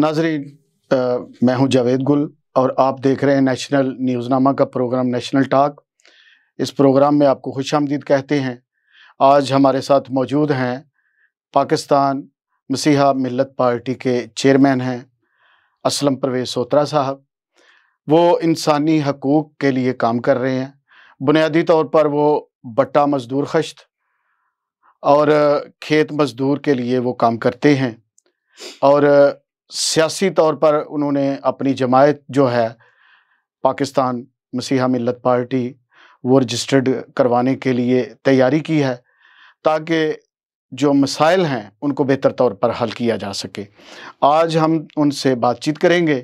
नाजरीन मैं हूं जावेद गुल और आप देख रहे हैं नेशनल न्यूज़नामा का प्रोग्राम नेशनल टाक इस प्रोग्राम में आपको खुश आमदीद कहते हैं आज हमारे साथ मौजूद हैं पाकिस्तान मसीहा मिलत पार्टी के चेयरमैन हैं असलम परवेज़ सोत्रा साहब वो इंसानी हकूक़ के लिए काम कर रहे हैं बुनियादी तौर पर वो बट्टा मज़दूर खश्त और खेत मज़दूर के लिए वो काम करते हैं और सियासी तौर पर उन्होंने अपनी जमायत जो है पाकिस्तान मसीहा मिलत पार्टी वो रजिस्टर्ड करवाने के लिए तैयारी की है ताकि जो मसाइल हैं उनको बेहतर तौर पर हल किया जा सके आज हम उनसे बातचीत करेंगे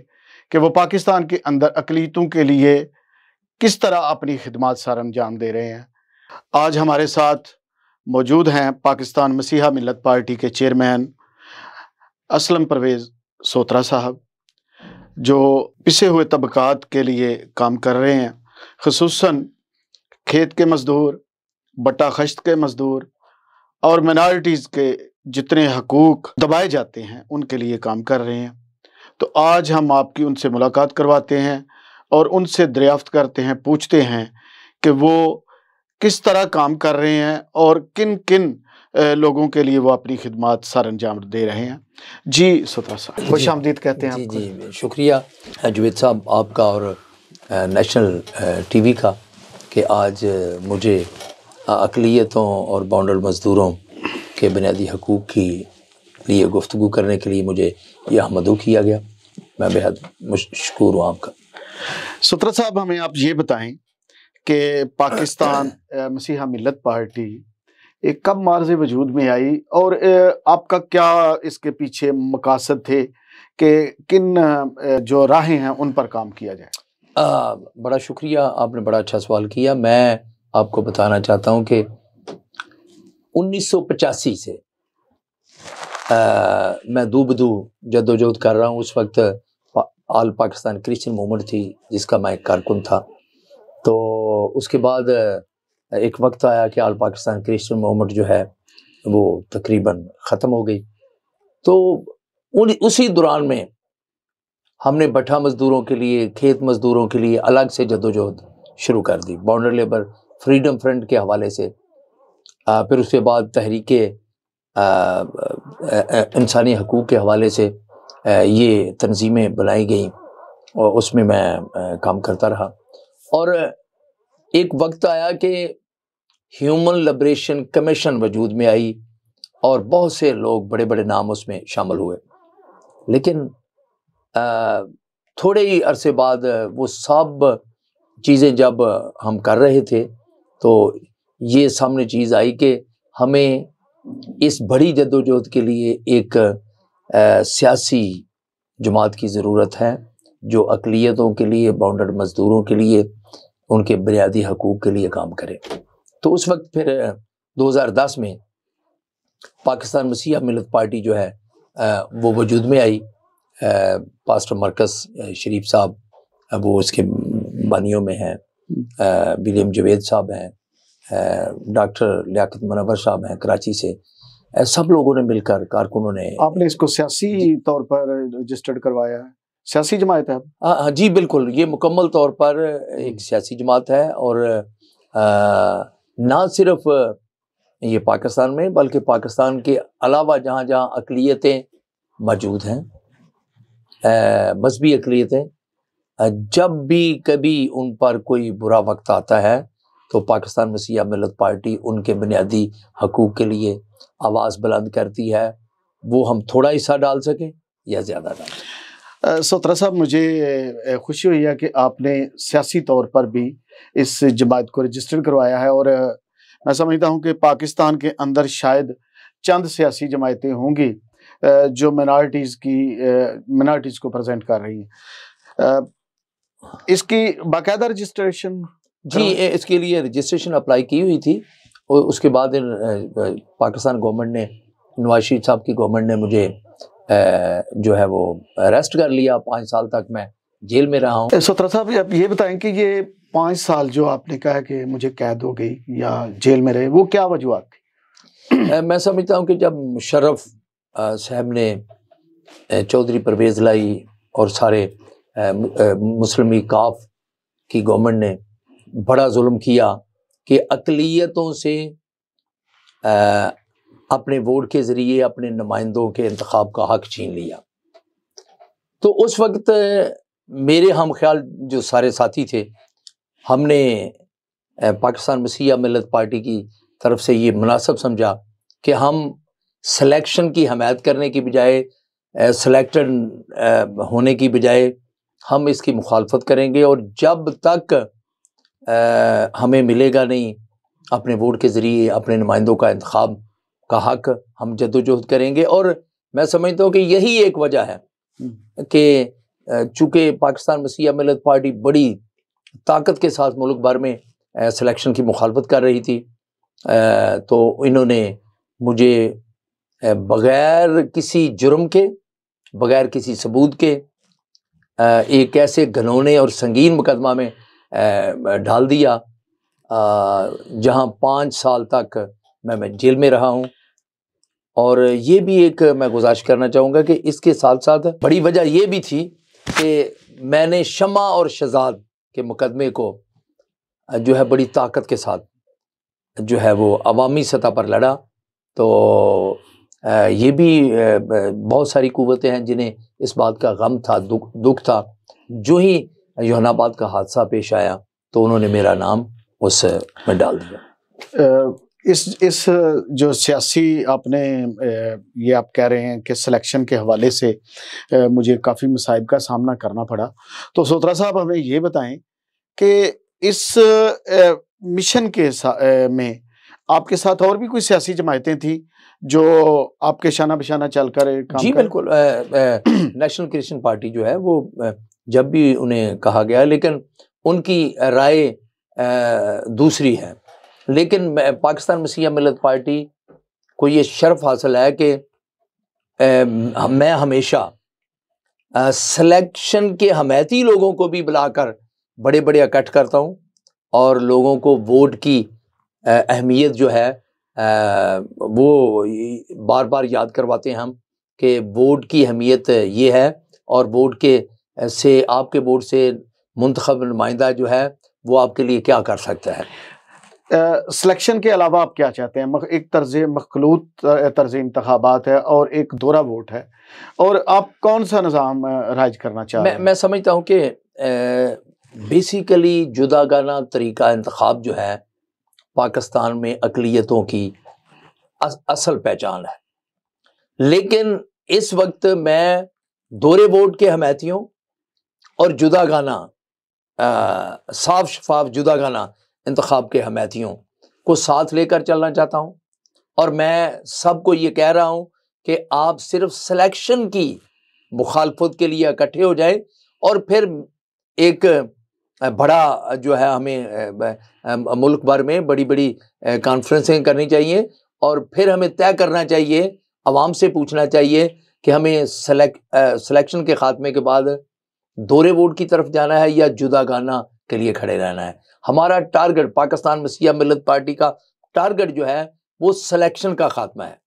कि वो पाकिस्तान के अंदर अकलीतों के लिए किस तरह अपनी खिदमत सर अंजाम दे रहे हैं आज हमारे साथ मौजूद हैं पाकिस्तान मसीहा मिलत पार्टी के चेयरमैन असलम परवेज़ सोत्रा साहब जो पिसे हुए तबकात के लिए काम कर रहे हैं खसूस खेत के मज़दूर बटा खश्त के मज़दूर और मिनार्टीज़ के जितने हकूक़ दबाए जाते हैं उनके लिए काम कर रहे हैं तो आज हम आपकी उनसे मुलाकात करवाते हैं और उनसे दरियाफ्त करते हैं पूछते हैं कि वो किस तरह काम कर रहे हैं और किन किन लोगों के लिए वो अपनी खिदमत सर अंजाम दे रहे हैं जी सत्रह साहब खुश आमदीद कहते हैं जी, जी शुक्रिया जुवेद साहब आपका और नेशनल टीवी का कि आज मुझे अकलीतों और बाउंडर मज़दूरों के बुनियादी हकूक़ की लिए गुफ्तु करने के लिए मुझे यह हमदो किया गया मैं बेहद मशकूर हूँ आपका सुत्रा साहब हमें आप ये बताएं कि पाकिस्तान मसीहा मिलत पार्टी ये कब मार्ज वजूद में आई और आपका क्या इसके पीछे मकासद थे कि किन जो राहें हैं उन पर काम किया जाए आ, बड़ा शुक्रिया आपने बड़ा अच्छा सवाल किया मैं आपको बताना चाहता हूं कि 1985 से आ, मैं दूबदू जदोजहद कर रहा हूं उस वक्त आल पाकिस्तान क्रिश्चियन मूवमेंट थी जिसका मैं कारकुन था तो उसके बाद एक वक्त आया कि आल पाकिस्तान क्रिश्चियन मोमेंट जो है वो तकरीबन ख़त्म हो गई तो उन उसी दौरान में हमने भट्ठा मज़दूरों के लिए खेत मज़दूरों के लिए अलग से जदोजहद शुरू कर दी बाउंड्री लेबर फ्रीडम फ्रंट के हवाले से आ, फिर उसके बाद तहरीक इंसानी हकूक़ के हवाले से आ, ये तनजीमें बनाई गई और उसमें मैं आ, काम करता रहा और एक वक्त आया कि ह्यूमन लिब्रेशन कमीशन वजूद में आई और बहुत से लोग बड़े बड़े नाम उसमें शामिल हुए लेकिन थोड़े ही अरसे बाद वो सब चीज़ें जब हम कर रहे थे तो ये सामने चीज़ आई कि हमें इस बड़ी जद्दोजहद के लिए एक सियासी जमात की ज़रूरत है जो अकलीतों के लिए बाउंडड मज़दूरों के लिए उनके बुनियादी हकूक़ के लिए काम करें तो उस वक्त फिर 2010 में पाकिस्तान मसीह मिलत पार्टी जो है वो वजूद में आई पास्टर मरकस शरीफ साहब वो उसके बानियों में हैं विलियम जवेद साहब हैं डॉक्टर लियाकत मनवर साहब हैं कराची से सब लोगों ने मिलकर कारकुनों ने आपने इसको सियासी तौर पर रजिस्टर्ड करवाया है सियासी जमात है हाँ, हाँ जी बिल्कुल ये मुकम्मल तौर पर एक सियासी जमात है और ना सिर्फ ये पाकिस्तान में बल्कि पाकिस्तान के अलावा जहाँ जहाँ अकलीतें मौजूद हैं मजहबी अकलीतें जब भी कभी उन पर कोई बुरा वक्त आता है तो पाकिस्तान में सिया मिलत पार्टी उनके बुनियादी हकूक़ के लिए आवाज़ बुलंद करती है वो हम थोड़ा हिस्सा डाल सकें या ज़्यादा डाल सोत्रा साहब मुझे खुशी हुई है कि आपने सियासी तौर पर भी इस जमात को रजिस्टर करवाया है और मैं समझता हूँ कि पाकिस्तान के अंदर शायद चंद सियासी जमातें होंगी जो मिनार्टीज़ की मिनार्टीज़ को प्रेजेंट कर रही हैं इसकी बाकायदा रजिस्ट्रेशन जी इसके लिए रजिस्ट्रेशन अप्लाई की हुई थी और उसके बाद पाकिस्तान गवर्नमेंट ने नवाज शरीफ साहब की गवर्नमेंट ने मुझे जो है वो अरेस्ट कर लिया पाँच साल तक मैं जेल में रहा हूँ सत्रह साहब आप ये बताएं कि ये पाँच साल जो आपने कहा कि मुझे कैद हो गई या जेल में रहे वो क्या वजूहत थी मैं समझता हूँ कि जब मुशरफ साहब ने चौधरी परवेज लाई और सारे मुस्लिम काफ की गवर्नमेंट ने बड़ा जुल्म किया कि अकलीतों से अपने वोट के ज़रिए अपने नुमाइंदों के इंतखब का हक छीन लिया तो उस वक्त मेरे हम ख्याल जो सारे साथी थे हमने पाकिस्तान मसीहा मिलत पार्टी की तरफ से ये मुनासब समझा कि हम सिलेक्शन की हमायत करने की बजाय सिलेक्टेड होने की बजाय हम इसकी मुखालफत करेंगे और जब तक आ, हमें मिलेगा नहीं अपने वोट के ज़रिए अपने नुमाइंदों का इंतखब का हक हम जदोजहद करेंगे और मैं समझता हूँ कि यही एक वजह है हम्म। कि चूँकि पाकिस्तान मसीह मिलत पार्टी बड़ी ताकत के साथ मुल्क भर में सिलेक्शन की मुखालफत कर रही थी तो इन्होंने मुझे बग़ैर किसी जुर्म के बग़ैर किसी सबूत के एक ऐसे घनौने और संगीन मुकदमा में ढाल दिया जहां पाँच साल तक मैं मैं जेल में रहा हूँ और ये भी एक मैं गुजारिश करना चाहूँगा कि इसके साथ साथ बड़ी वजह ये भी थी कि मैंने शमा और शहजाद के मुकदमे को जो है बड़ी ताकत के साथ जो है वो अवामी सतह पर लड़ा तो ये भी बहुत सारी कुवतें हैं जिन्हें इस बात का गम था दुख दुख था जो ही योहनाबाद का हादसा पेश आया तो उन्होंने मेरा नाम उस में डाल दिया इस इस जो सियासी आपने ये आप कह रहे हैं कि सिलेक्शन के हवाले से मुझे काफ़ी मसाइब का सामना करना पड़ा तो सोत्रा साहब हमें ये बताएं कि इस मिशन के में आपके साथ और भी कोई सियासी जमायतें थी जो आपके शाना बशाना चल कर काम जी बिल्कुल नेशनल क्रिश्चियन पार्टी जो है वो जब भी उन्हें कहा गया लेकिन उनकी राय दूसरी है लेकिन पाकिस्तान मसीह मिलत पार्टी को ये शर्फ हासिल है कि मैं हमेशा सिलेक्शन के हमायती लोगों को भी बुलाकर बड़े बड़े इकट्ठ करता हूँ और लोगों को वोट की अहमियत जो है आ, वो बार बार याद करवाते हैं हम कि वोट की अहमियत ये है और वोट के से आपके वोट से मंतखब नुमाइंदा जो है वो आपके लिए क्या कर सकता है सिलेक्शन के अलावा आप क्या चाहते हैं एक तर्ज मखलूत तर्ज इंतबात है और एक दोरा वोट है और आप कौन सा निज़ाम राज करना चाहते हैं मैं समझता हूँ कि बेसिकली जुदागाना तरीका इंतब जो है पाकिस्तान में अकलीतों की अस, असल पहचान है लेकिन इस वक्त मैं दोरे वोट के हमायतियों और जुदागाना साफ शफाफ जुदागाना इंतखब के हमैतियों को साथ लेकर चलना चाहता हूँ और मैं सबको ये कह रहा हूँ कि आप सिर्फ सिलेक्शन की मुखालफत के लिए इकट्ठे हो जाए और फिर एक बड़ा जो है हमें मुल्क भर में बड़ी बड़ी कॉन्फ्रेंसें करनी चाहिए और फिर हमें तय करना चाहिए आवाम से पूछना चाहिए कि हमें सिलेक्शन के खात्मे के बाद दौरे वोट की तरफ जाना है या जुदा गाना के लिए खड़े रहना है हमारा टारगेट पाकिस्तान में सिया मिलत पार्टी का टारगेट जो है वो सिलेक्शन का खात्मा है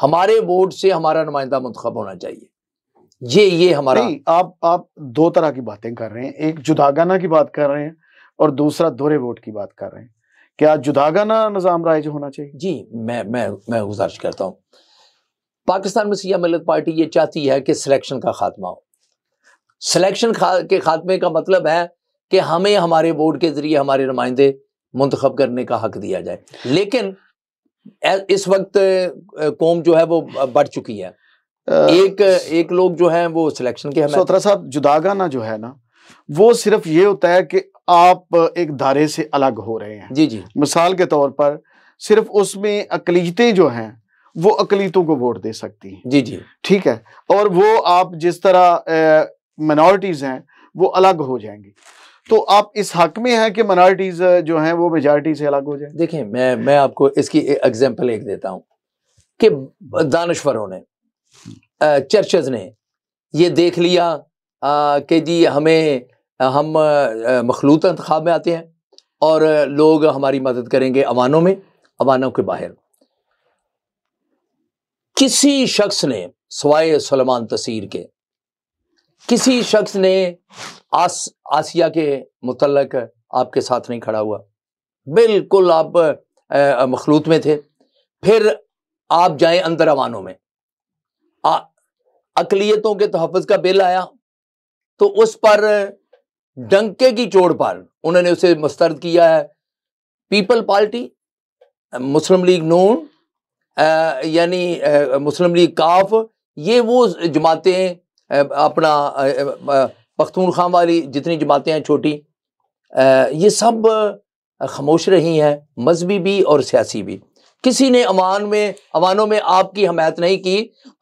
हमारे वोट से हमारा नुमाइंदा मंतखब होना चाहिए ये ये हमारा नहीं, आप आप दो तरह की बातें कर रहे हैं एक जुदागाना की बात कर रहे हैं और दूसरा दोहरे वोट की बात कर रहे हैं क्या जुदागाना निज़ाम राइज होना चाहिए जी मैं मैं मैं गुजारिश करता हूँ पाकिस्तान में सिया मिलत पार्टी ये चाहती है कि सिलेक्शन का खात्मा हो सिलेक्शन खा, के खात्मे का मतलब है कि हमें हमारे बोर्ड के जरिए हमारे नुमाइंदे मुंतखब करने का हक दिया जाए लेकिन इस वक्त कौम जो है वो बढ़ चुकी है एक एक लोग जो है वो सिलेक्शन के सोत्रा साहब जुदागाना जो है ना वो सिर्फ ये होता है कि आप एक दायरे से अलग हो रहे हैं जी जी मिसाल के तौर पर सिर्फ उसमें अकलीतें जो हैं वो अकलीतों को वोट दे सकती हैं जी जी ठीक है और वो आप जिस तरह मिनोरिटीज हैं वो अलग हो जाएंगी तो आप इस हक में हैं कि मनारिटीज जो हैं वो मेजॉरिटी से अलग हो जाए देखिए मैं मैं आपको इसकी एग्जाम्पल एक देता हूँ कि दानश्वरों ने चर्चेज ने ये देख लिया कि जी हमें हम मखलूत इंतखब में आते हैं और लोग हमारी मदद करेंगे अवानों में अवानों के बाहर किसी शख्स ने सवाए सलमान तसीर के किसी शख्स ने आस आसिया के मुतल आपके साथ नहीं खड़ा हुआ बिल्कुल आप मखलूत में थे फिर आप जाएं अंदर अवानों में अकलीतों के तहफ़ का बिल आया तो उस पर डंके की चोट पर उन्होंने उसे मुस्तरद किया है People Party Muslim League Noon यानी मुस्लिम लीग काफ ये वो जमातें अपना पख्तूनख्वा वाली जितनी जमातें हैं छोटी ये सब खामोश रही हैं मजहबी भी और सियासी भी किसी ने अमान में अमानों में आपकी हमायत नहीं की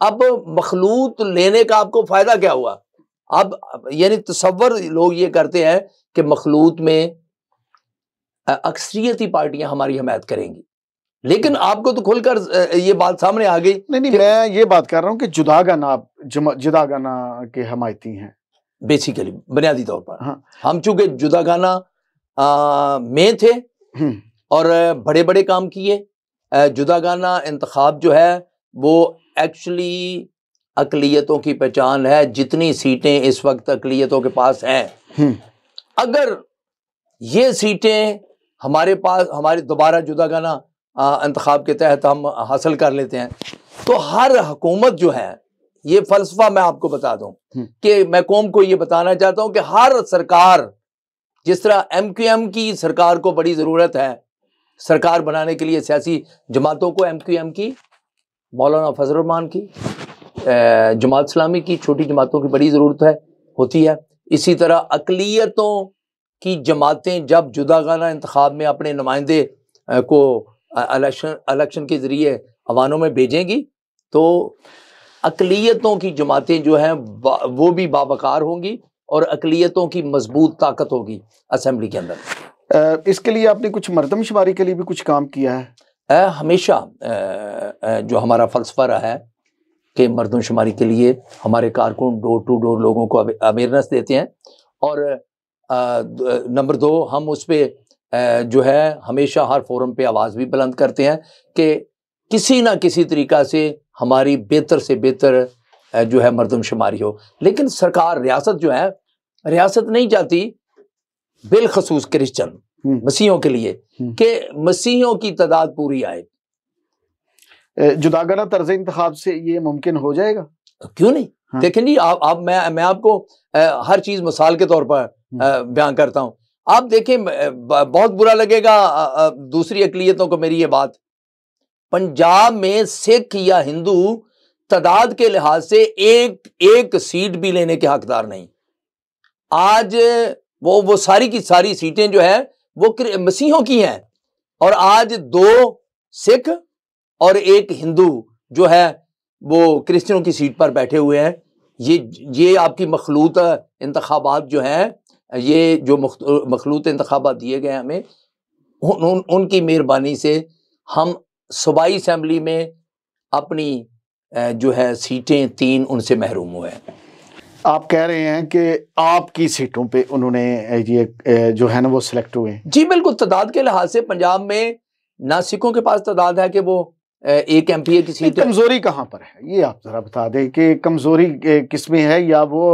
अब मखलूत लेने का आपको फ़ायदा क्या हुआ अब यानी तस्वर लोग ये करते हैं कि मखलूत में अक्सरियती पार्टियां हमारी हमायत करेंगी लेकिन आपको तो खुलकर ये बात सामने आ गई नहीं नहीं मैं ये बात कर रहा हूँ कि जुदागाना जुदागाना के हमायती हैं बेसिकली बुनियादी तौर पर हाँ। हम चूंकि जुदागाना में थे हम्म। और बड़े बड़े काम किए जुदागाना इंतखब जो है वो एक्चुअली अकलीतों की पहचान है जितनी सीटें इस वक्त अकलीतों के पास हैं हम्म। अगर ये सीटें हमारे पास हमारे दोबारा जुदागाना इंतखब के तहत हम हासिल कर लेते हैं तो हर हुकूमत जो है ये फलसफा मैं आपको बता दूं हम्म। कि मैं कौम को ये बताना चाहता हूं कि हर सरकार जिस तरह एम क्यू एम की सरकार को बड़ी ज़रूरत है सरकार बनाने के लिए सियासी जमातों को एम क्यू एम की मौलाना फजलरहमान की जमात इस्लामी की छोटी जमातों की बड़ी ज़रूरत है होती है इसी तरह अकलीतों की जमातें जब जुदागाना इंतखब में अपने नुमाइंदे को इलेक्शन इलेक्शन के ज़रिए अवानों में भेजेंगी तो अकलीतों की जमातें जो हैं वो भी बाबकार होंगी और अकलीतों की मजबूत ताकत होगी असम्बली के अंदर इसके लिए आपने कुछ मरदमशुमारी के लिए भी कुछ काम किया है आ, हमेशा आ, जो हमारा फलसफा रहा है कि मरदमशुमारी के लिए हमारे कारकुन डोर टू डोर लोगों को अवेयरनेस देते हैं और नंबर दो हम उस पर जो है हमेशा हर फोरम पे आवाज़ भी बुलंद करते हैं कि किसी ना किसी तरीक़ा से हमारी बेहतर से बेहतर जो है मरदमशुमारी हो लेकिन सरकार रियासत जो है रियासत नहीं चाहती बिलखसूस क्रिश्चन हम्म। मसीहों के लिए हम्म। कि मसीहों की तादाद पूरी आए जुदागरा तर्ज इंतखब से ये मुमकिन हो जाएगा क्यों नहीं हाँ। देखें जी आप, आप मैं मैं आपको आ, हर चीज़ मिसाल के तौर पर हम्म। बयान करता हूँ आप देखें बहुत बुरा लगेगा दूसरी अकलीतों को मेरी ये बात पंजाब में सिख या हिंदू तादाद के लिहाज से एक एक सीट भी लेने के हकदार नहीं आज वो वो सारी की सारी सीटें जो है वो मसीहों की हैं और आज दो सिख और एक हिंदू जो है वो क्रिश्चियनों की सीट पर बैठे हुए हैं ये ये आपकी मखलूत इंतबात जो हैं ये जो मखलूत इंतबा दिए गए हमें उन, उन, उनकी मेहरबानी से हम सूबाई असम्बली में अपनी जो है सीटें तीन उनसे महरूम हुए हैं आप कह रहे हैं कि आपकी सीटों पे उन्होंने ये जो है ना वो सिलेक्ट हुए जी बिल्कुल तादाद के लिहाज से पंजाब में नासिकों के पास तादाद है कि वो एक एम पी ए की सीट कमज़ोरी कहाँ पर है ये आप ज़रा बता दें कि कमज़ोरी किस में है या वो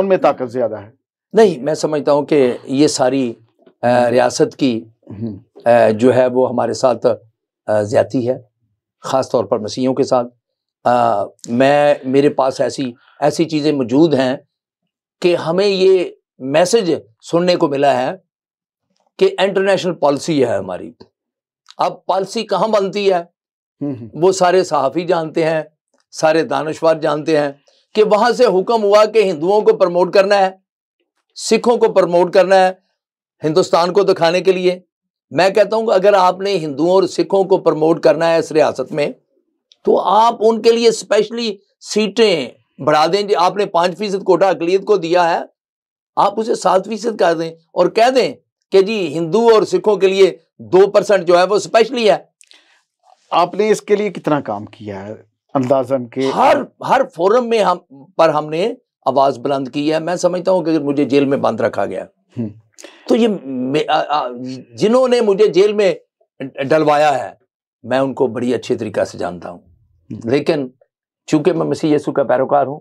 उनमें ताकत ज़्यादा है नहीं मैं समझता हूँ कि ये सारी रियासत की हम्म। जो है वो हमारे साथ ज्यादी है ख़ास तौर पर मसीहों के साथ आ, मैं मेरे पास ऐसी ऐसी चीज़ें मौजूद हैं कि हमें ये मैसेज सुनने को मिला है कि इंटरनेशनल पॉलिसी है हमारी अब पॉलिसी कहाँ बनती है हम्म, हम्म। वो सारे सहाफ़ी जानते हैं सारे दानश्वर जानते हैं कि वहाँ से हुक्म हुआ कि हिंदुओं को प्रमोट करना है सिखों को प्रमोट करना है हिंदुस्तान को दिखाने के लिए मैं कहता हूं अगर आपने हिंदुओं और सिखों को प्रमोट करना है इस रियासत में तो आप उनके लिए स्पेशली सीटें बढ़ा दें आपने पांच फीसद कोटा अकलीत को दिया है आप उसे सात फीसद कर दें और कह दें कि जी हिंदू और सिखों के लिए दो परसेंट जो है वो स्पेशली है आपने इसके लिए कितना काम किया है अंदाजन के हर हर फोरम में हम पर हमने आवाज़ बुलंद की है मैं समझता हूँ कि अगर मुझे जेल में बंद रखा गया हम्म। तो ये जिन्होंने मुझे जेल में डलवाया है मैं उनको बड़ी अच्छे तरीक़ा से जानता हूँ हम्म। लेकिन चूंकि मैं मसीह यसु का पैरोकार हूँ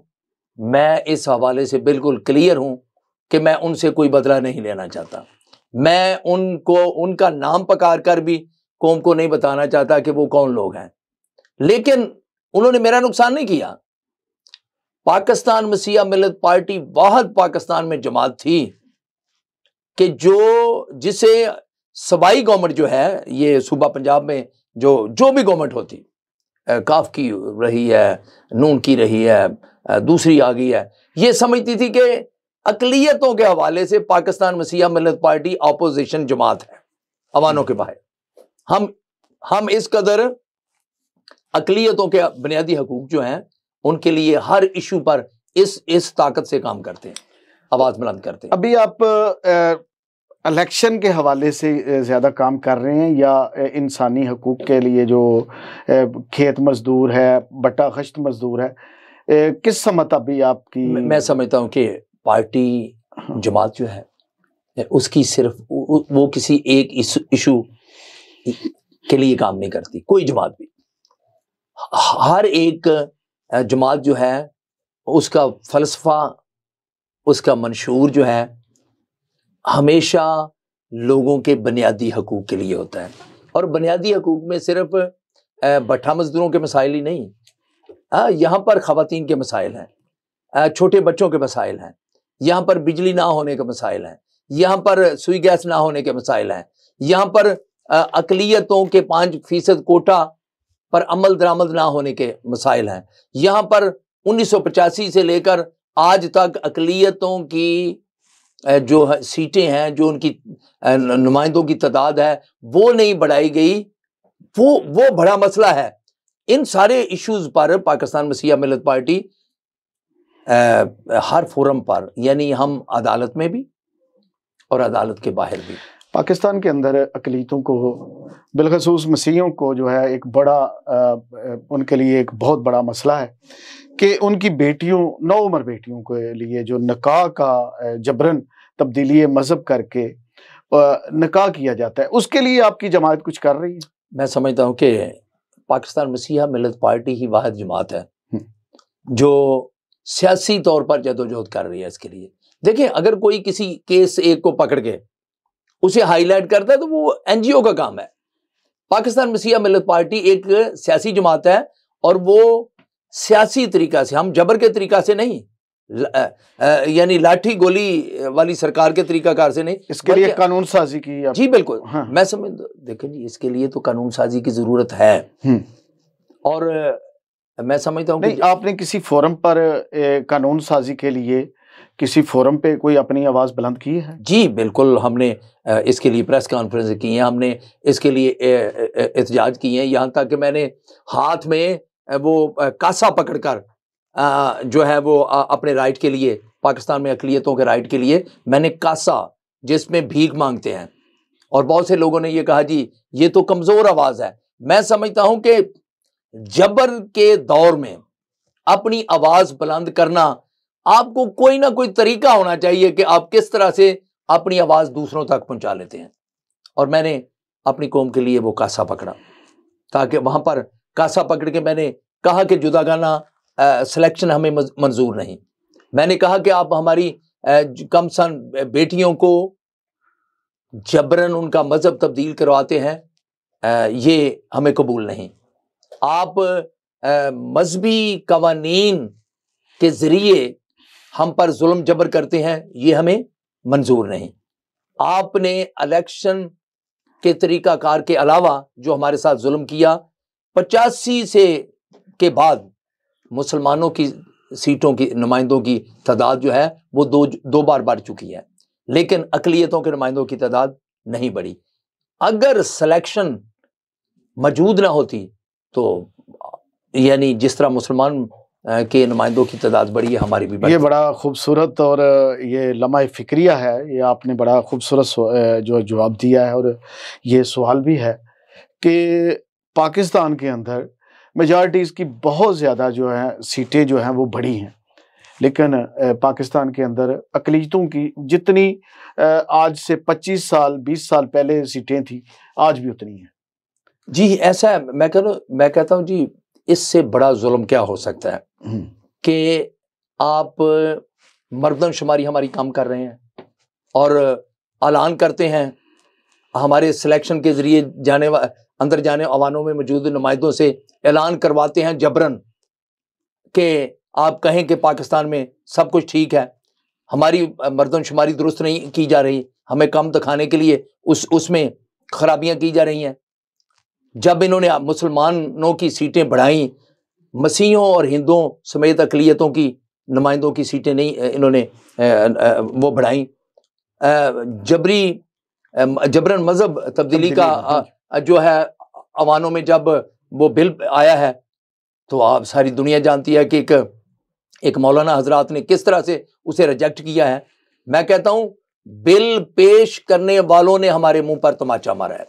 मैं इस हवाले से बिल्कुल क्लियर हूँ कि मैं उनसे कोई बदला नहीं लेना चाहता मैं उनको उनका नाम पकार कर भी कौम को नहीं बताना चाहता कि वो कौन लोग हैं लेकिन उन्होंने मेरा नुकसान नहीं किया पाकिस्तान मसीहा मिलत पार्टी वाहद पाकिस्तान में जमात थी कि जो जिसे सबाई गवर्नमेंट जो है ये सूबा पंजाब में जो जो भी गवर्नमेंट होती काफ की रही है नून की रही है दूसरी आ गई है ये समझती थी कि अकलीतों के हवाले से पाकिस्तान मसीहा मिलत पार्टी अपोजिशन जमात है अवानों के बाहर हम हम इस कदर अकलीतों के बुनियादी हकूक जो हैं उनके लिए हर इशू पर इस इस ताकत से काम करते हैं आवाज़ बुलंद करते हैं अभी आप इलेक्शन के हवाले से ज़्यादा काम कर रहे हैं या इंसानी हकूक़ के लिए जो खेत मजदूर है बट्टा खश्त मजदूर है किस समत अभी आपकी मैं समझता हूँ कि पार्टी जमात जो है उसकी सिर्फ वो किसी एक इशू के लिए काम नहीं करती कोई जमात भी हर एक जमात जो है उसका फ़लसफ़ा उसका मंशूर जो है हमेशा लोगों के बुनियादी हकूक़ के लिए होता है और बुनियादी हकूक़ में सिर्फ भट्ठा मज़दूरों के मसाइल ही नहीं यहाँ पर ख़वान के मसाइल हैं छोटे बच्चों के मसाइल हैं यहाँ पर बिजली ना होने के मसाइल हैं यहाँ पर सुई गैस ना होने के मसाइल हैं यहाँ पर अकलीतों के पाँच फ़ीसद कोटा पर अमल दरामद ना होने के मसाइल हैं यहाँ पर उन्नीस सौ पचासी से लेकर आज तक अकलीतों की जो है, सीटें हैं जो उनकी नुमाइंदों की तादाद है वो नहीं बढ़ाई गई वो वो बड़ा मसला है इन सारे इश्यूज पर पाकिस्तान मसीहा मिलत पार्टी आ, हर फोरम पर यानी हम अदालत में भी और अदालत के बाहर भी पाकिस्तान के अंदर अकलीतों को बिलखसूस मसीहों को जो है एक बड़ा उनके लिए एक बहुत बड़ा मसला है कि उनकी बेटियों नौ उम्र बेटियों के लिए जो नका का जबरन तब्दीली मज़हब करके नकाह किया जाता है उसके लिए आपकी जमात कुछ कर रही है मैं समझता हूँ कि पाकिस्तान मसीहा मिलत पार्टी ही वाद जमात है हम्म। जो सियासी तौर पर जदोजहद कर रही है इसके लिए देखिए अगर कोई किसी केस एक को पकड़ के उसे हाईलाइट करता है तो वो एनजीओ का काम है पाकिस्तान मसीहा मिलत पार्टी एक सियासी जमात है और वो सियासी तरीका से हम जबर के तरीका से नहीं यानी लाठी गोली वाली सरकार के तरीकाकार से नहीं इसके लिए कानून साजी की आप... जी बिल्कुल हाँ। मैं समझ देखिए जी इसके लिए तो कानून साजी की जरूरत है हम्म। और मैं समझता हूँ कि आपने किसी फोरम पर कानून साजी के लिए किसी फोरम पे कोई अपनी आवाज़ बुलंद की है जी बिल्कुल हमने इसके लिए प्रेस कॉन्फ्रेंस की हैं हमने इसके लिए एहतजाज किए हैं यहाँ तक कि मैंने हाथ में वो कासा पकड़कर जो है वो अपने राइट के लिए पाकिस्तान में अकलीतों के राइट के लिए मैंने कासा जिसमें भीख मांगते हैं और बहुत से लोगों ने ये कहा जी ये तो कमज़ोर आवाज़ है मैं समझता हूँ कि जबर के दौर में अपनी आवाज़ बुलंद करना आपको कोई ना कोई तरीका होना चाहिए कि आप किस तरह से अपनी आवाज़ दूसरों तक पहुंचा लेते हैं और मैंने अपनी कौम के लिए वो कासा पकड़ा ताकि वहां पर कासा पकड़ के मैंने कहा कि जुदा गाना सिलेक्शन हमें मंजूर नहीं मैंने कहा कि आप हमारी कम सन बेटियों को जबरन उनका मज़हब तब्दील करवाते हैं आ, ये हमें कबूल नहीं आप मजहबी कवानीन के ज़रिए हम पर जुल्म जबर करते हैं ये हमें मंजूर नहीं आपने इलेक्शन के तरीक़ाकार के अलावा जो हमारे साथ जुल्म किया पचासी से के बाद मुसलमानों की सीटों की नुमाइंदों की तादाद जो है वो दो दो बार बढ़ चुकी है लेकिन अकलीतों के नुमाइंदों की तादाद नहीं बढ़ी अगर सिलेक्शन मौजूद ना होती तो यानी जिस तरह मुसलमान के नुमाइंदों की तादाद बढ़ी है हमारी भी ये बड़ा खूबसूरत और ये लम्हा फिक्रिया है ये आपने बड़ा खूबसूरत जो जवाब दिया है और ये सवाल भी है कि पाकिस्तान के अंदर मेजॉरिटीज़ की बहुत ज़्यादा जो है सीटें जो हैं वो बढ़ी हैं लेकिन पाकिस्तान के अंदर अकलीतों की जितनी आज से 25 साल 20 साल पहले सीटें थी आज भी उतनी हैं जी ऐसा है मैं कह मैं कहता हूँ जी इससे बड़ा जुल्म क्या हो सकता है कि आप मरदमशुमारी हमारी काम कर रहे हैं और ऐलान करते हैं हमारे सिलेक्शन के ज़रिए जाने अंदर जाने अवानों में मौजूद नुमाइंदों से ऐलान करवाते हैं जबरन के आप कहें कि पाकिस्तान में सब कुछ ठीक है हमारी मरदमशुमारी दुरुस्त नहीं की जा रही हमें कम दिखाने के लिए उस उसमें खराबियाँ की जा रही हैं जब इन्होंने मुसलमानों की सीटें बढ़ाई मसीहों और हिंदुओं समेत अकलीतों की नुमाइंदों की सीटें नहीं इन्होंने वो बढ़ाई जबरी जबरन मज़हब तब्दीली का हाँ जो है अवानों में जब वो बिल आया है तो आप सारी दुनिया जानती है कि एक एक मौलाना हजरात ने किस तरह से उसे रिजेक्ट किया है मैं कहता हूं बिल पेश करने वालों ने हमारे मुंह पर तमाचा मारा है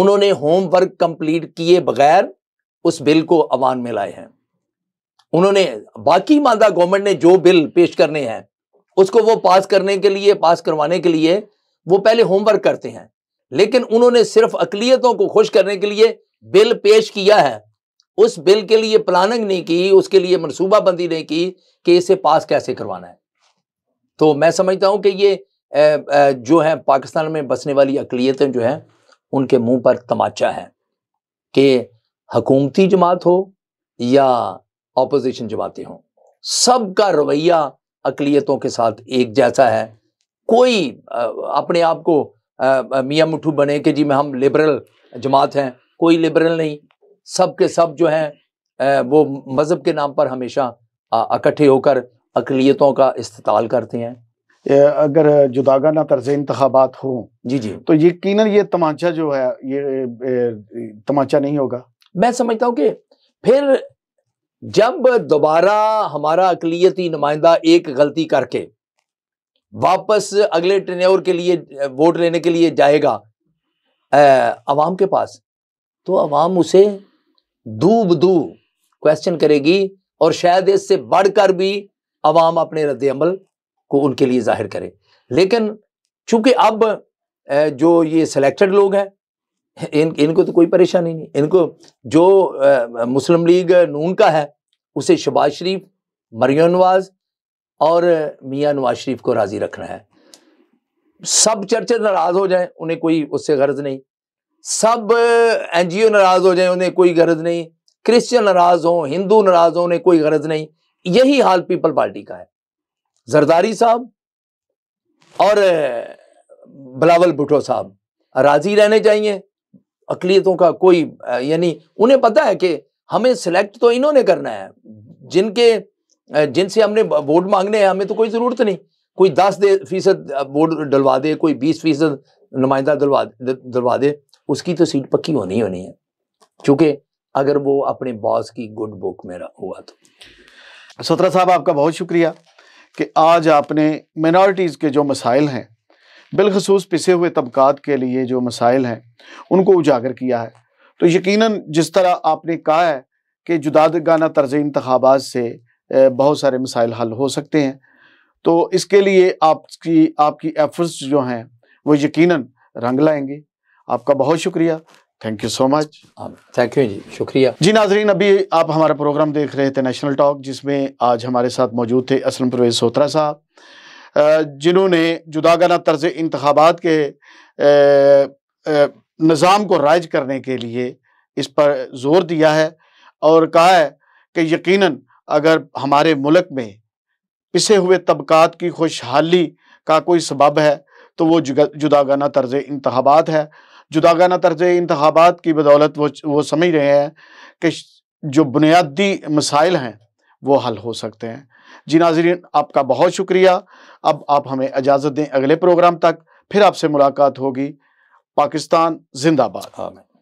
उन्होंने होमवर्क कंप्लीट किए बगैर उस बिल को अवान में लाए हैं उन्होंने बाकी मादा गवर्नमेंट ने जो बिल पेश करने हैं उसको वो पास करने के लिए पास करवाने के लिए वो पहले होमवर्क करते हैं लेकिन उन्होंने सिर्फ अकलीतों को खुश करने के लिए बिल पेश किया है उस बिल के लिए प्लानिंग नहीं की उसके लिए मनसूबाबंदी नहीं की कि इसे पास कैसे करवाना है तो मैं समझता हूं कि ये जो है पाकिस्तान में बसने वाली अकलीतें जो हैं उनके मुंह पर तमाचा है कि हकूमती जमात हो या अपोजिशन जमातें हों सबका रवैया अकलीतों के साथ एक जैसा है कोई अपने आप को मियाँ मुठू बने कि जी मैं हम लिबरल जमात हैं कोई लिबरल नहीं सब के सब जो हैं वो मज़हब के नाम पर हमेशा इकट्ठे होकर अकलीतों का इस्ताल करते हैं अगर जुदागाना तर्ज इंतबात हों जी जी तो यकीन ये तमाचा जो है ये तमाचा नहीं होगा मैं समझता हूँ कि फिर जब दोबारा हमारा अकलीती नुमाइंदा एक गलती करके वापस अगले टेन्योर के लिए वोट लेने के लिए जाएगा आवाम के पास तो आवाम उसे दूब दू क्वेश्चन करेगी और शायद इससे बढ़कर भी आवाम अपने रद्द अमल को उनके लिए जाहिर करें लेकिन चूंकि अब जो ये सिलेक्टेड लोग हैं इन इनको तो कोई परेशानी नहीं इनको जो मुस्लिम लीग नून का है उसे शबाज शरीफ मरिया नवाज और मियाँ नवाज शरीफ को राज़ी रखना है सब चर्चे नाराज़ हो जाएं उन्हें कोई उससे गर्ज नहीं सब एन जी ओ नाराज़ हो जाएं उन्हें कोई गर्ज नहीं क्रिश्चियन नाराज़ हो हिंदू नाराज़ हो उन्हें कोई गर्ज नहीं यही हाल पीपल पार्टी का है जरदारी साहब और बलावल भुटो साहब राजी रहने चाहिए अकलीतों का कोई यानी उन्हें पता है कि हमें सिलेक्ट तो इन्होंने करना है जिनके जिनसे हमने वोट मांगने हैं हमें तो कोई ज़रूरत नहीं कोई दस दे फीसद वोट डलवा दे कोई बीस फीसद नुमाइंदा डलवा दलवा दे उसकी तो सीट पक्की होनी होनी है क्योंकि अगर वो अपने बॉस की गुड बुक में हुआ तो सोत्रा साहब आपका बहुत शुक्रिया कि आज आपने मिनॉरिटीज़ के जो मसाइल हैं बिलखसूस पिसे हुए तबकात के लिए जो मसाइल हैं उनको उजागर किया है तो यकीनन जिस तरह आपने कहा है कि जुदादगाना तर्ज इंतबात से बहुत सारे मसाइल हल हो सकते हैं तो इसके लिए आपकी आपकी एफर्ट्स जो हैं वो यकीनन रंग लाएंगे आपका बहुत शुक्रिया thank you so much thank you जी शुक्रिया जी नाजरीन अभी आप हमारा प्रोग्राम देख रहे थे नेशनल टॉक जिसमें आज हमारे साथ मौजूद थे असलम परवेज सोत्रा साहब जिन्होंने जुदागाना तर्ज इंतबात के निज़ाम को राइज करने के लिए इस पर जोर दिया है और कहा है कि यकीन अगर हमारे मुल्क में पिसे हुए तबकात की खुशहाली का कोई सबब है तो वो जुदागाना तर्ज इंतबात है जुदागाना तर्ज इंतबात की बदौलत वो वो समझ रहे हैं कि जो बुनियादी मसाइल हैं वो हल हो सकते हैं जी नाजरीन आपका बहुत शुक्रिया अब आप हमें इजाज़त दें अगले प्रोग्राम तक फिर आपसे मुलाकात होगी पाकिस्तान जिंदाबाद